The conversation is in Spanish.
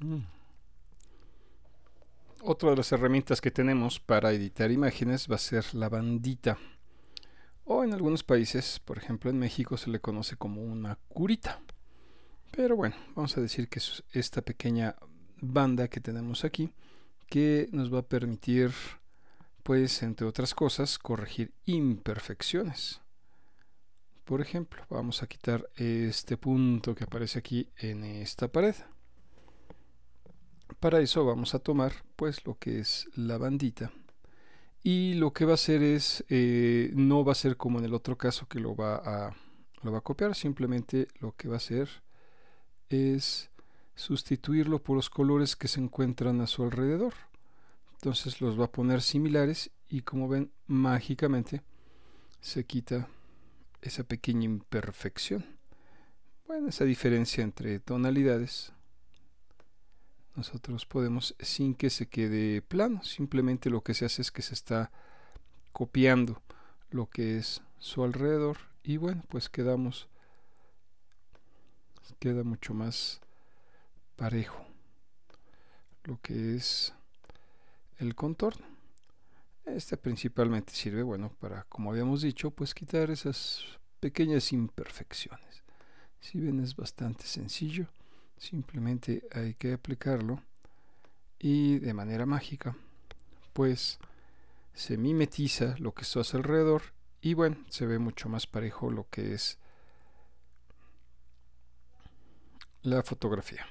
Mm. Otra de las herramientas que tenemos para editar imágenes va a ser la bandita. O en algunos países, por ejemplo en México, se le conoce como una curita. Pero bueno, vamos a decir que es esta pequeña banda que tenemos aquí que nos va a permitir, pues, entre otras cosas, corregir imperfecciones. Por ejemplo, vamos a quitar este punto que aparece aquí en esta pared. Para eso vamos a tomar pues lo que es la bandita y lo que va a hacer es eh, no va a ser como en el otro caso que lo va a lo va a copiar simplemente lo que va a hacer es sustituirlo por los colores que se encuentran a su alrededor entonces los va a poner similares y como ven mágicamente se quita esa pequeña imperfección bueno esa diferencia entre tonalidades nosotros podemos sin que se quede plano simplemente lo que se hace es que se está copiando lo que es su alrededor y bueno pues quedamos queda mucho más parejo lo que es el contorno este principalmente sirve bueno para como habíamos dicho pues quitar esas pequeñas imperfecciones si ven es bastante sencillo simplemente hay que aplicarlo y de manera mágica pues se mimetiza lo que está hace alrededor y bueno se ve mucho más parejo lo que es la fotografía